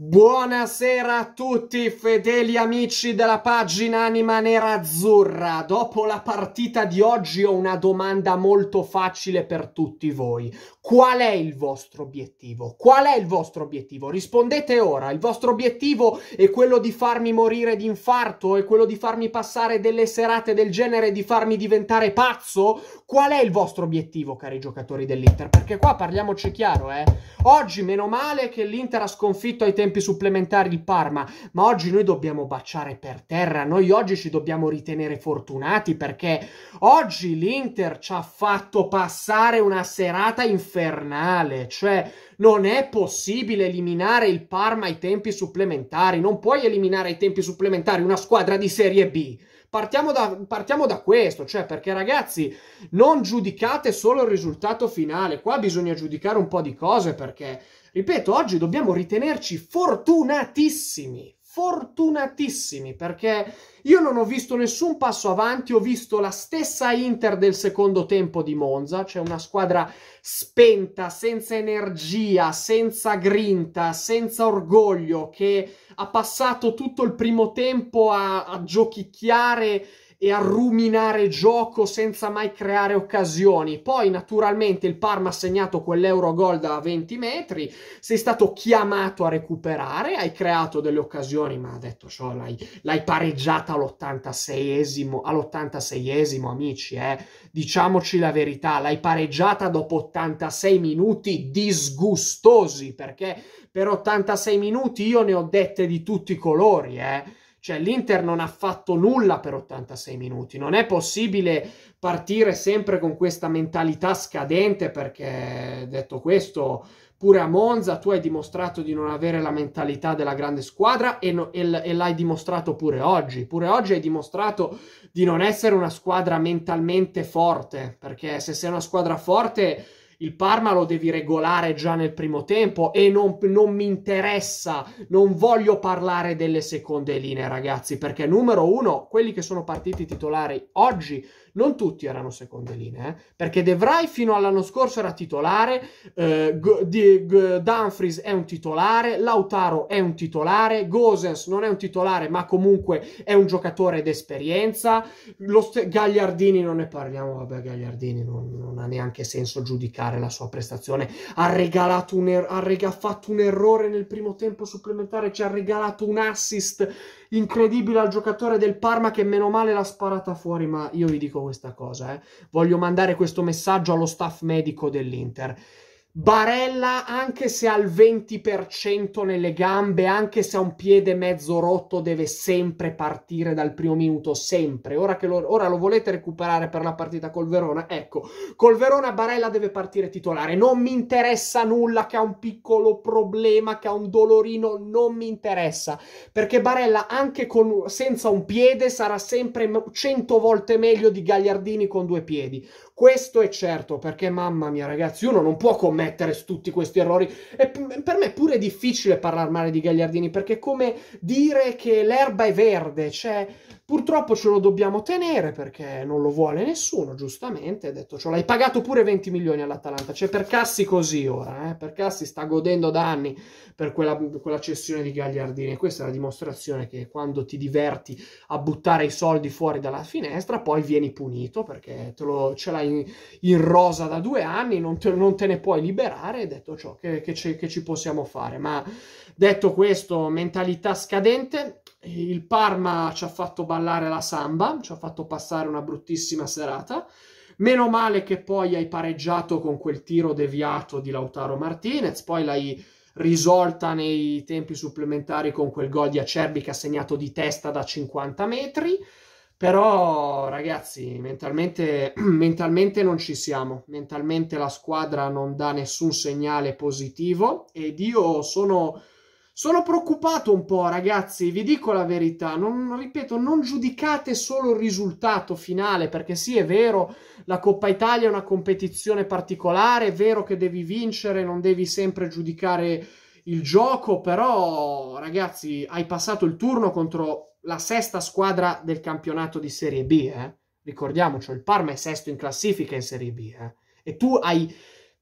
Buonasera a tutti fedeli amici della pagina Anima Nera Azzurra. Dopo la partita di oggi ho una domanda molto facile per tutti voi. Qual è il vostro obiettivo? Qual è il vostro obiettivo? Rispondete ora. Il vostro obiettivo è quello di farmi morire di infarto? È quello di farmi passare delle serate del genere? Di farmi diventare pazzo? Qual è il vostro obiettivo, cari giocatori dell'Inter? Perché qua parliamoci chiaro, eh. Oggi, meno male che l'Inter ha sconfitto ai tempi supplementari il Parma, ma oggi noi dobbiamo baciare per terra. Noi oggi ci dobbiamo ritenere fortunati perché oggi l'Inter ci ha fatto passare una serata infernale infernale, cioè non è possibile eliminare il Parma ai tempi supplementari, non puoi eliminare ai tempi supplementari una squadra di Serie B. Partiamo da, partiamo da, questo, cioè perché ragazzi non giudicate solo il risultato finale, qua bisogna giudicare un po' di cose perché, ripeto, oggi dobbiamo ritenerci fortunatissimi fortunatissimi perché io non ho visto nessun passo avanti, ho visto la stessa Inter del secondo tempo di Monza, cioè una squadra spenta, senza energia, senza grinta, senza orgoglio, che ha passato tutto il primo tempo a, a giochicchiare e a ruminare gioco senza mai creare occasioni. Poi naturalmente il Parma ha segnato quell'Eurogol da 20 metri, sei stato chiamato a recuperare, hai creato delle occasioni, ma ha detto ciò, l'hai, l'hai pareggiata all'86esimo, all'86esimo amici, eh. diciamoci la verità, l'hai pareggiata dopo 86 minuti disgustosi perché per 86 minuti io ne ho dette di tutti i colori, eh cioè l'Inter non ha fatto nulla per 86 minuti, non è possibile partire sempre con questa mentalità scadente perché detto questo pure a Monza tu hai dimostrato di non avere la mentalità della grande squadra e, no, e, e, l'hai dimostrato pure oggi. Pure oggi hai dimostrato di non essere una squadra mentalmente forte, perché se sei una squadra forte il Parma lo devi regolare già nel primo tempo e non, non mi interessa, non voglio parlare delle seconde linee ragazzi perché numero uno, quelli che sono partiti titolari oggi non tutti erano seconde linee, eh? perché De Vrij fino all'anno scorso era titolare, eh, Dumfries è un titolare, Lautaro è un titolare, Gosens non è un titolare ma comunque è un giocatore d'esperienza, lo st- Gagliardini non ne parliamo, vabbè Gagliardini non, non, ha neanche senso giudicare la sua prestazione, ha, regalato un er- ha rega- fatto un errore nel primo tempo supplementare, ci ha regalato un assist incredibile al giocatore del Parma che meno male l'ha sparata fuori, ma io vi dico questa cosa, eh. voglio mandare questo messaggio allo staff medico dell'Inter. Barella, anche se ha il 20% nelle gambe, anche se ha un piede mezzo rotto, deve sempre partire dal primo minuto, sempre. Ora che lo, ora lo volete recuperare per la partita col Verona, ecco, col Verona Barella deve partire titolare. Non mi interessa nulla che ha un piccolo problema, che ha un dolorino, non mi interessa. Perché Barella, anche con, senza un piede, sarà sempre 100 volte meglio di Gagliardini con due piedi. Questo è certo, perché mamma mia ragazzi, uno non può commentare commettere tutti questi errori. E per me è pure difficile parlare male di Gagliardini perché è come dire che l'erba è verde, cioè Purtroppo ce lo dobbiamo tenere perché non lo vuole nessuno, giustamente. Ha detto, ce l'hai pagato pure 20 milioni all'Atalanta. Cioè, Cassi così ora, eh? Cassi sta godendo da anni per quella, quella cessione di Gagliardini. questa è la dimostrazione che quando ti diverti a buttare i soldi fuori dalla finestra, poi vieni punito perché lo, ce l'hai in, in, rosa da due anni, non te, non te ne puoi liberare. Detto ciò, che, che, che ci possiamo fare? Ma detto questo, mentalità scadente il Parma ci ha fatto ballare la samba, ci ha fatto passare una bruttissima serata. Meno male che poi hai pareggiato con quel tiro deviato di Lautaro Martinez, poi l'hai risolta nei tempi supplementari con quel gol di Acerbi che ha segnato di testa da 50 metri. Però, ragazzi, mentalmente, mentalmente non ci siamo. Mentalmente la squadra non dà nessun segnale positivo ed io sono sono preoccupato un po', ragazzi, vi dico la verità. Non, ripeto, non giudicate solo il risultato finale, perché sì, è vero, la Coppa Italia è una competizione particolare, è vero che devi vincere, non devi sempre giudicare il gioco, però, ragazzi, hai passato il turno contro la sesta squadra del campionato di Serie B, eh? Ricordiamoci, il Parma è sesto in classifica in Serie B, eh? E tu hai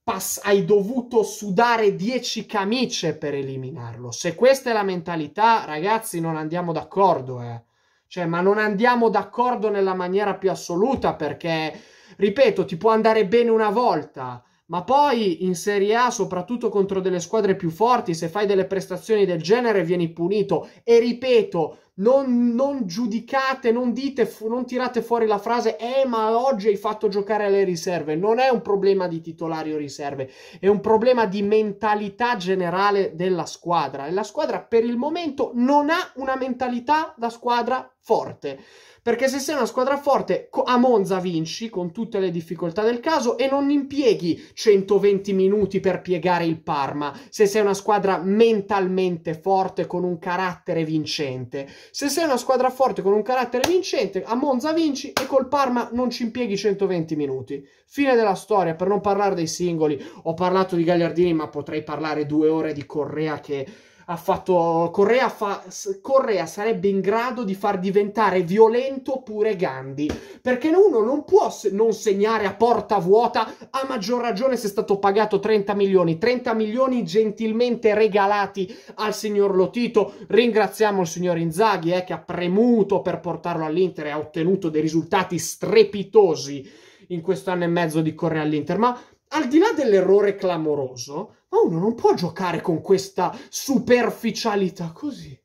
pass- hai dovuto sudare 10 camicie per eliminarlo. Se questa è la mentalità, ragazzi, non andiamo d'accordo, eh. Cioè, ma non andiamo d'accordo nella maniera più assoluta perché, ripeto, ti può andare bene una volta, ma poi in Serie A, soprattutto contro delle squadre più forti, se fai delle prestazioni del genere vieni punito. E ripeto, non, non giudicate, non dite, non tirate fuori la frase eh ma oggi hai fatto giocare alle riserve. Non è un problema di titolari o riserve, è un problema di mentalità generale della squadra. E la squadra per il momento non ha una mentalità da squadra forte. Perché se sei una squadra forte, a Monza vinci con tutte le difficoltà del caso e non impieghi 120 minuti per piegare il Parma. Se sei una squadra mentalmente forte con un carattere vincente. Se sei una squadra forte con un carattere vincente, a Monza vinci e col Parma non ci impieghi 120 minuti. Fine della storia, per non parlare dei singoli. Ho parlato di Gagliardini, ma potrei parlare due ore di Correa che ha fatto Correa, fa, Correa sarebbe in grado di far diventare violento pure Gandhi, perché uno non può se- non segnare a porta vuota, a maggior ragione se è stato pagato 30 milioni, 30 milioni gentilmente regalati al signor Lotito, ringraziamo il signor Inzaghi eh, che ha premuto per portarlo all'Inter e ha ottenuto dei risultati strepitosi in questo anno e mezzo di Correa all'Inter, ma al di là dell'errore clamoroso, ma uno non può giocare con questa superficialità così.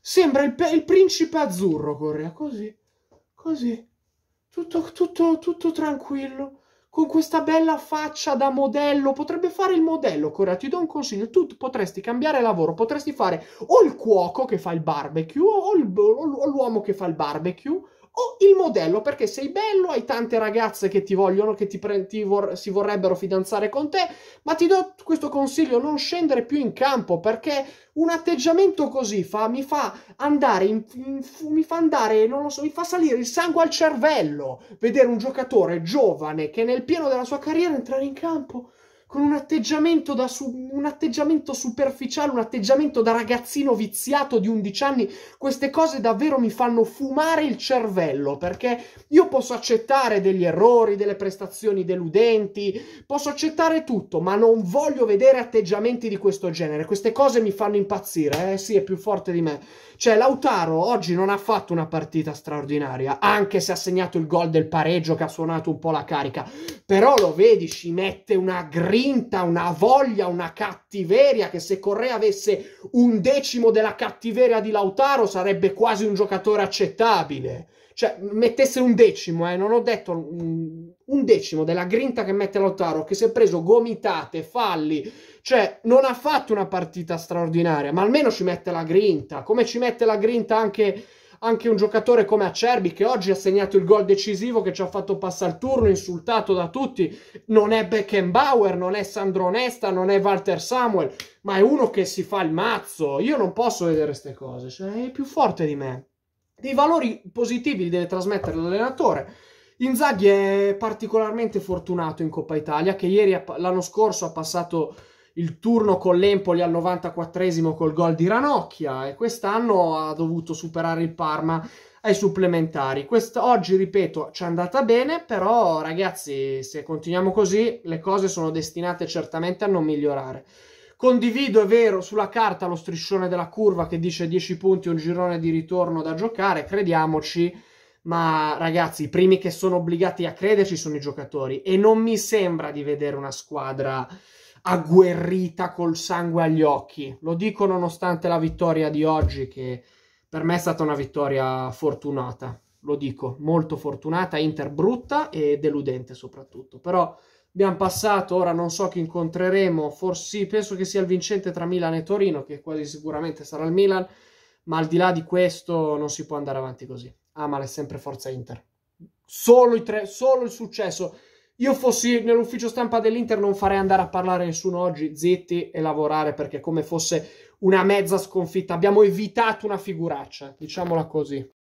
Sembra il, il principe azzurro, Correa, così. Così. Tutto, tutto, tutto tranquillo con questa bella faccia da modello, potrebbe fare il modello, Correa, ti do un consiglio, tu potresti cambiare lavoro, potresti fare o il cuoco che fa il barbecue o, l'uomo che fa il barbecue o il modello perché sei bello, hai tante ragazze che ti vogliono, che ti pre- ti vor- si vorrebbero fidanzare con te, ma ti do questo consiglio, non scendere più in campo perché un atteggiamento così fa, mi fa andare, in, in, mi fa andare, non lo so, mi fa salire il sangue al cervello vedere un giocatore giovane che nel pieno della sua carriera entrare in campo con un atteggiamento, da su- un atteggiamento superficiale, un atteggiamento da ragazzino viziato di 11 anni. Queste cose davvero mi fanno fumare il cervello perché io posso accettare degli errori, delle prestazioni deludenti, posso accettare tutto, ma non voglio vedere atteggiamenti di questo genere. Queste cose mi fanno impazzire. Eh sì, è più forte di me. Cioè, Lautaro oggi non ha fatto una partita straordinaria, anche se ha segnato il gol del pareggio che ha suonato un po' la carica. Però lo vedi, ci mette una grida grinta, una voglia, una cattiveria che se Correa avesse un decimo della cattiveria di Lautaro sarebbe quasi un giocatore accettabile. Cioè, mettesse un decimo, eh, non ho detto un, un decimo della grinta che mette Lautaro, che si è preso gomitate, falli, cioè non ha fatto una partita straordinaria, ma almeno ci mette la grinta, come ci mette la grinta anche anche un giocatore come Acerbi che oggi ha segnato il gol decisivo che ci ha fatto passare il turno, insultato da tutti, non è Beckenbauer, non è Sandro Onesta, non è Walter Samuel, ma è uno che si fa il mazzo. Io non posso vedere queste cose, cioè, è più forte di me. Dei valori positivi li deve trasmettere l'allenatore. Inzaghi è particolarmente fortunato in Coppa Italia, che ieri l'anno scorso ha passato il turno con l'Empoli al 94esimo col gol di Ranocchia e quest'anno ha dovuto superare il Parma ai supplementari. Quest- oggi, ripeto, ci è andata bene, però ragazzi, se continuiamo così, le cose sono destinate certamente a non migliorare. Condivido, è vero, sulla carta lo striscione della curva che dice 10 punti, un girone di ritorno da giocare, crediamoci, ma ragazzi, i primi che sono obbligati a crederci sono i giocatori e non mi sembra di vedere una squadra agguerrita col sangue agli occhi. Lo dico nonostante la vittoria di oggi, che per me è stata una vittoria fortunata. Lo dico, molto fortunata, Inter brutta e deludente soprattutto. Però abbiamo passato, ora non so chi incontreremo, forse penso che sia il vincente tra Milan e Torino, che quasi sicuramente sarà il Milan, ma al di là di questo non si può andare avanti così. Amale ah, sempre forza Inter. Solo, i tre, solo il successo io fossi nell'ufficio stampa dell'Inter non farei andare a parlare a nessuno oggi, zitti e lavorare perché come fosse una mezza sconfitta. Abbiamo evitato una figuraccia, diciamola così.